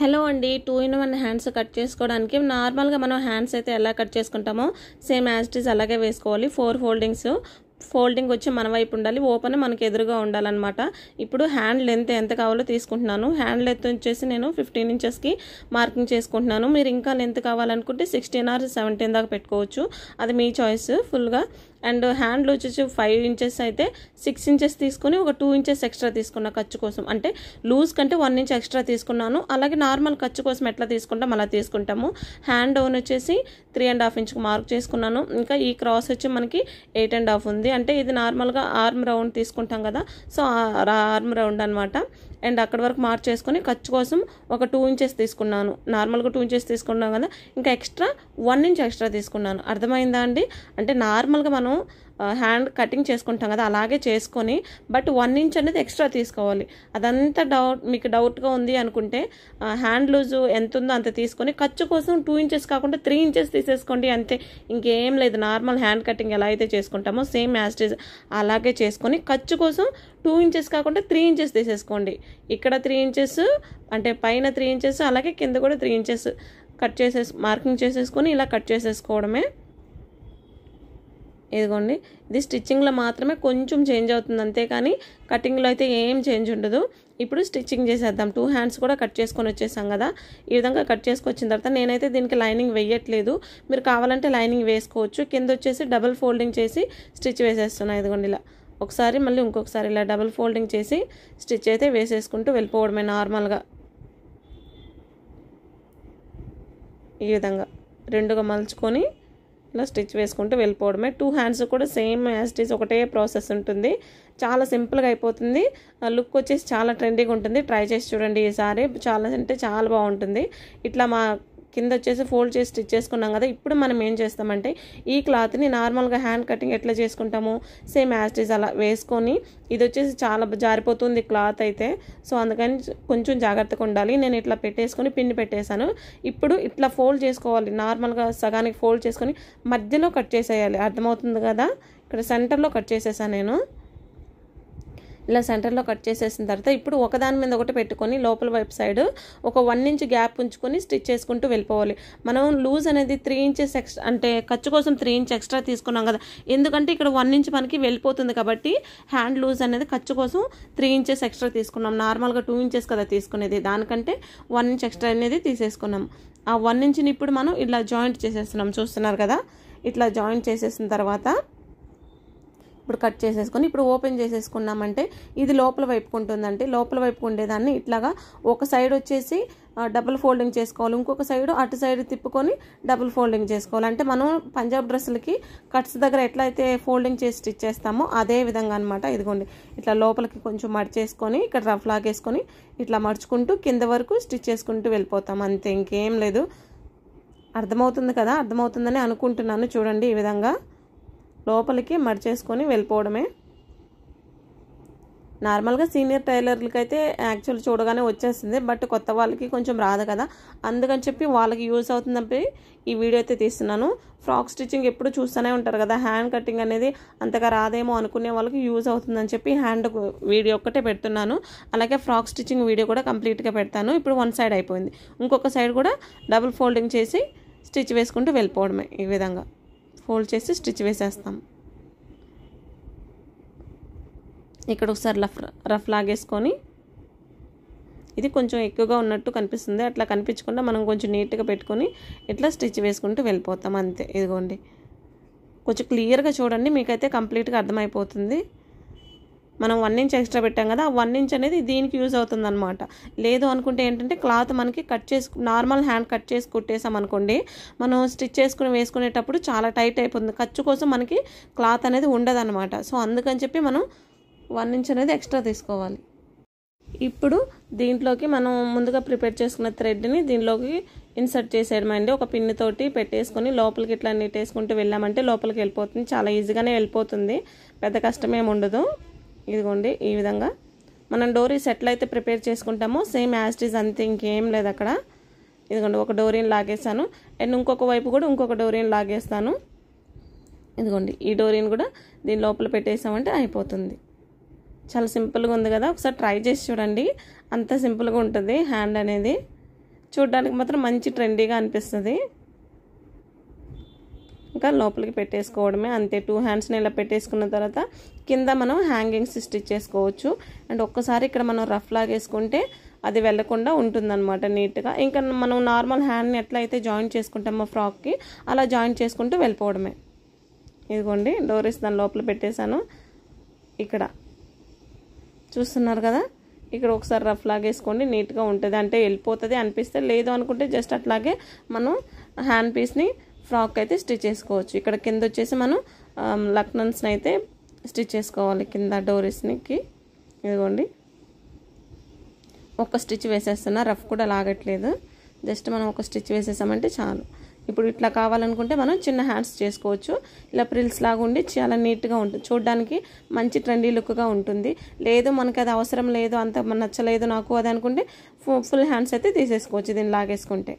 hello అండి two in one hands cut చేసుకోవడానికి నార్మల్గా మనం హ్యాండ్స్ అయితే ఎలా కట్ చేసుకుంటామో సేమ్ యాజ్ ఇట్ ఈస్ అలాగే వేసుకోవాలి ఫోర్ ఫోల్డింగ్స్ ఫోల్డింగ్ వచ్చి మన వైపు ఉండాలి ఓపెన్ మనకు ఎదురుగా ఉండాలన్నమాట ఇప్పుడు హ్యాండ్ లెంత్ ఎంత కావాలో తీసుకుంటున్నాను హ్యాండ్ లెంత్ వచ్చేసి నేను ఫిఫ్టీన్ ఇంచెస్కి మార్కింగ్ చేసుకుంటున్నాను మీరు ఇంకా లెంత్ కావాలనుకుంటే సిక్స్టీన్ ఆర్ సెవెంటీన్ దాకా పెట్టుకోవచ్చు అది మీ చాయిస్ ఫుల్గా అండ్ హ్యాండ్ వచ్చేసి వచ్చి ఫైవ్ ఇంచెస్ అయితే సిక్స్ ఇంచెస్ తీసుకొని ఒక టూ ఇంచెస్ ఎక్స్ట్రా తీసుకున్న ఖర్చు కోసం అంటే లూజ్ కంటే వన్ ఇంచ్ ఎక్స్ట్రా తీసుకున్నాను అలాగే నార్మల్ ఖర్చు కోసం ఎట్లా తీసుకుంటాం అలా తీసుకుంటాము హ్యాండ్ ఓన్ వచ్చేసి త్రీ అండ్ హాఫ్ ఇంచ్కి మార్క్ చేసుకున్నాను ఇంకా ఈ క్రాస్ వచ్చి మనకి ఎయిట్ అండ్ హాఫ్ ఉంది అంటే ఇది నార్మల్గా ఆర్మ్ రౌండ్ తీసుకుంటాం కదా సో ఆర్మ్ రౌండ్ అనమాట అండ్ అక్కడ వరకు మార్చేసుకొని చేసుకొని ఖర్చు కోసం ఒక టూ ఇంచెస్ తీసుకున్నాను నార్మల్గా టూ ఇంచెస్ తీసుకున్నాం కదా ఇంకా ఎక్స్ట్రా వన్ ఇంచ్ ఎక్స్ట్రా తీసుకున్నాను అర్థమైందా అండి అంటే నార్మల్గా మనం హ్యాండ్ కటింగ్ చేసుకుంటాం కదా అలాగే చేసుకొని బట్ వన్ ఇంచ్ అనేది ఎక్స్ట్రా తీసుకోవాలి అదంతా డౌట్ మీకు డౌట్గా ఉంది అనుకుంటే హ్యాండ్ లూజ్ ఎంత ఉందో అంత తీసుకొని ఖర్చు కోసం టూ ఇంచెస్ కాకుండా త్రీ ఇంచెస్ తీసేసుకోండి అంతే ఇంకేం లేదు నార్మల్ హ్యాండ్ కటింగ్ ఎలా అయితే చేసుకుంటామో సేమ్ యాస్టేజ్ అలాగే చేసుకొని ఖర్చు కోసం టూ ఇంచెస్ కాకుండా త్రీ ఇంచెస్ తీసేసుకోండి ఇక్కడ త్రీ ఇంచెస్ అంటే పైన త్రీ ఇంచెస్ అలాగే కింద కూడా త్రీ ఇంచెస్ కట్ చేసేసి మార్కింగ్ చేసేసుకొని ఇలా కట్ చేసేసుకోవడమే ఇదిగోండి ఇది స్టిచ్చింగ్లో మాత్రమే కొంచెం చేంజ్ అవుతుంది అంతేకాని కటింగ్లో అయితే ఏం చేంజ్ ఉండదు ఇప్పుడు స్టిచ్చింగ్ చేసేద్దాం టూ హ్యాండ్స్ కూడా కట్ చేసుకొని వచ్చేసాం కదా ఈ విధంగా కట్ చేసుకొచ్చిన తర్వాత నేనైతే దీనికి లైనింగ్ వేయట్లేదు మీరు కావాలంటే లైనింగ్ వేసుకోవచ్చు కింద వచ్చేసి డబుల్ ఫోల్డింగ్ చేసి స్టిచ్ వేసేస్తున్నాను ఇదిగోండి ఇలా ఒకసారి మళ్ళీ ఇంకొకసారి ఇలా డబుల్ ఫోల్డింగ్ చేసి స్టిచ్ అయితే వేసేసుకుంటూ వెళ్ళిపోవడమే నార్మల్గా ఈ విధంగా రెండుగా మలుచుకొని ఇలా స్టిచ్ వేసుకుంటూ వెళ్ళిపోవడమే టూ హ్యాండ్స్ కూడా సేమ్ యాజ్ ఈస్ ఒకటే ప్రాసెస్ ఉంటుంది చాలా సింపుల్గా అయిపోతుంది లుక్ వచ్చేసి చాలా ట్రెండీగా ఉంటుంది ట్రై చేసి చూడండి ఈసారి చాలా అంటే చాలా బాగుంటుంది ఇట్లా మా కింద వచ్చేసి ఫోల్డ్ చేసి స్టిచ్ చేసుకున్నాం కదా ఇప్పుడు మనం ఏం చేస్తామంటే ఈ క్లాత్ని నార్మల్గా హ్యాండ్ కటింగ్ ఎట్లా చేసుకుంటాము సేమ్ యాస్టీస్ అలా వేసుకొని ఇది వచ్చేసి చాలా జారిపోతుంది క్లాత్ అయితే సో అందుకని కొంచెం జాగ్రత్తగా ఉండాలి నేను ఇట్లా పెట్టేసుకొని పిండి పెట్టేశాను ఇప్పుడు ఇట్లా ఫోల్డ్ చేసుకోవాలి నార్మల్గా సగానికి ఫోల్డ్ చేసుకొని మధ్యలో కట్ చేసేయాలి అర్థమవుతుంది కదా ఇక్కడ సెంటర్లో కట్ చేసేసాను నేను ఇలా సెంటర్లో కట్ చేసేసిన తర్వాత ఇప్పుడు ఒకదాని మీద ఒకటి పెట్టుకొని లోపల వైపు సైడ్ ఒక వన్ ఇంచ్ గ్యాప్ ఉంచుకొని స్టిచ్ చేసుకుంటూ వెళ్ళిపోవాలి మనం లూజ్ అనేది త్రీ ఇంచెస్ ఎక్స్ట్రా అంటే ఖర్చు కోసం త్రీ ఇంచ్ ఎక్స్ట్రా తీసుకున్నాం కదా ఎందుకంటే ఇక్కడ వన్ ఇంచ్ మనకి వెళ్ళిపోతుంది కాబట్టి హ్యాండ్ లూజ్ అనేది ఖర్చు కోసం త్రీ ఇంచెస్ ఎక్స్ట్రా తీసుకున్నాం నార్మల్గా టూ ఇంచెస్ కదా తీసుకునేది దానికంటే వన్ ఇంచ్ ఎక్స్ట్రా అనేది తీసేసుకున్నాం ఆ వన్ ఇంచ్ని ఇప్పుడు మనం ఇలా జాయింట్ చేసేస్తున్నాం చూస్తున్నారు కదా ఇట్లా జాయింట్ చేసేసిన తర్వాత ఇప్పుడు కట్ చేసేసుకొని ఇప్పుడు ఓపెన్ చేసేసుకున్నామంటే ఇది లోపల వైపు ఉంటుందండి లోపల వైపుకు ఉండేదాన్ని ఇట్లాగా ఒక సైడ్ వచ్చేసి డబుల్ ఫోల్డింగ్ చేసుకోవాలి ఇంకొక సైడ్ అటు సైడ్ తిప్పుకొని డబుల్ ఫోల్డింగ్ చేసుకోవాలి అంటే మనం పంజాబ్ డ్రెస్సులకి కట్స్ దగ్గర ఎట్లయితే ఫోల్డింగ్ చేసి స్టిచ్ చేస్తామో అదే విధంగా అనమాట ఇదిగోండి ఇట్లా లోపలికి కొంచెం మడిచేసుకొని ఇక్కడ రఫ్ లాగేసుకొని ఇట్లా మడుచుకుంటూ కింద వరకు స్టిచ్ చేసుకుంటూ వెళ్ళిపోతాం అంతే ఇంకేం లేదు అర్థమవుతుంది కదా అర్థమవుతుందని అనుకుంటున్నాను చూడండి ఈ విధంగా లోపలికి మడిచేసుకొని వెళ్ళిపోవడమే నార్మల్గా సీనియర్ టైలర్లకి అయితే యాక్చువల్ చూడగానే వచ్చేస్తుంది బట్ కొత్త వాళ్ళకి కొంచెం రాదు కదా అందుకని చెప్పి వాళ్ళకి యూస్ అవుతుందని ఈ వీడియో అయితే తీస్తున్నాను ఫ్రాక్ స్టిచ్చింగ్ ఎప్పుడు చూస్తూనే ఉంటారు కదా హ్యాండ్ కటింగ్ అనేది అంతగా రాదేమో అనుకునే వాళ్ళకి యూజ్ అవుతుందని చెప్పి హ్యాండ్ వీడియో ఒక్కటే పెడుతున్నాను అలాగే ఫ్రాక్ స్టిచ్చింగ్ వీడియో కూడా కంప్లీట్గా పెడతాను ఇప్పుడు వన్ సైడ్ అయిపోయింది ఇంకొక సైడ్ కూడా డబుల్ ఫోల్డింగ్ చేసి స్టిచ్ వేసుకుంటూ వెళ్ళిపోవడమే ఈ విధంగా ఫోల్డ్ చేసి స్టిచ్ వేసేస్తాం ఇక్కడ ఒకసారి రఫ్ రఫ్ లాగేసుకొని ఇది కొంచెం ఎక్కువగా ఉన్నట్టు కనిపిస్తుంది అట్లా కనిపించకుండా మనం కొంచెం నీట్గా పెట్టుకొని ఇట్లా స్టిచ్ వేసుకుంటూ వెళ్ళిపోతాం అంతే ఇదిగోండి కొంచెం క్లియర్గా చూడండి మీకైతే కంప్లీట్గా అర్థమైపోతుంది మనం వన్ ఇంచ్ ఎక్స్ట్రా పెట్టాం కదా వన్ ఇంచ్ అనేది దీనికి యూజ్ అనమాట లేదు అనుకుంటే ఏంటంటే క్లాత్ మనకి కట్ చేసు నార్మల్ హ్యాండ్ కట్ చేసి కుట్టేసాం అనుకోండి మనం స్టిచ్ చేసుకుని వేసుకునేటప్పుడు చాలా టైట్ అయిపోతుంది ఖర్చు కోసం మనకి క్లాత్ అనేది ఉండదనమాట సో అందుకని చెప్పి మనం వన్ ఇంచ్ అనేది ఎక్స్ట్రా తీసుకోవాలి ఇప్పుడు దీంట్లోకి మనం ముందుగా ప్రిపేర్ చేసుకున్న థ్రెడ్ని దీనిలోకి ఇన్సర్ట్ చేసేయడమండి ఒక పిన్ తోటి పెట్టేసుకొని లోపలికి ఇట్లా నీట్ వేసుకుంటూ వెళ్ళామంటే లోపలికి వెళ్ళిపోతుంది చాలా ఈజీగానే వెళ్ళిపోతుంది పెద్ద కష్టమేమి ఉండదు ఇదిగోండి ఈ విధంగా మనం డోరీస్ ఎట్లయితే ప్రిపేర్ చేసుకుంటామో సేమ్ యాస్టీస్ అంతే ఇంకేం లేదు అక్కడ ఇదిగోండి ఒక డోరీని లాగేస్తాను అండ్ ఇంకొక వైపు కూడా ఇంకొక డోరీని లాగేస్తాను ఇదిగోండి ఈ డోరీని కూడా దీని లోపల పెట్టేసామంటే అయిపోతుంది చాలా సింపుల్గా ఉంది కదా ఒకసారి ట్రై చేసి చూడండి అంత సింపుల్గా ఉంటుంది హ్యాండ్ అనేది చూడడానికి మాత్రం మంచి ట్రెండీగా అనిపిస్తుంది ఇంకా లోపలికి పెట్టేసుకోవడమే అంతే టూ హ్యాండ్స్ని ఇలా పెట్టేసుకున్న తర్వాత కింద మనం హ్యాంగింగ్స్ స్టిచ్ చేసుకోవచ్చు అండ్ ఒక్కసారి ఇక్కడ మనం రఫ్ వేసుకుంటే అది వెళ్లకుండా ఉంటుందన్నమాట నీట్గా ఇంకా మనం నార్మల్ హ్యాండ్ని ఎట్లయితే జాయిన్ చేసుకుంటామో ఫ్రాక్కి అలా జాయిన్ చేసుకుంటూ వెళ్ళిపోవడమే ఇదిగోండి డోరీస్ దాని లోపల పెట్టేశాను ఇక్కడ చూస్తున్నారు కదా ఇక్కడ ఒకసారి రఫ్ లాగేసుకోండి నీట్గా ఉంటుంది అంటే వెళ్ళిపోతుంది అనిపిస్తే లేదు అనుకుంటే జస్ట్ అట్లాగే మనం హ్యాండ్ పీస్ని ఫ్రాక్ అయితే స్టిచ్ చేసుకోవచ్చు ఇక్కడ కింద వచ్చేసి మనం లక్నన్స్ని అయితే స్టిచ్ చేసుకోవాలి కింద డోరీస్నికి ఇదిగోండి ఒక స్టిచ్ వేసేస్తున్నా రఫ్ కూడా లాగట్లేదు జస్ట్ మనం ఒక స్టిచ్ వేసేసామంటే చాలు ఇప్పుడు ఇట్లా కావాలనుకుంటే మనం చిన్న హ్యాండ్స్ చేసుకోవచ్చు ఇలా ప్రిల్స్ లాగా ఉండి చాలా నీట్గా ఉంటుంది చూడడానికి మంచి ట్రెండీ లుక్గా ఉంటుంది లేదు మనకి అది అవసరం లేదు అంత నచ్చలేదు నాకు అది అనుకుంటే ఫుల్ హ్యాండ్స్ అయితే తీసేసుకోవచ్చు దీన్ని లాగేసుకుంటే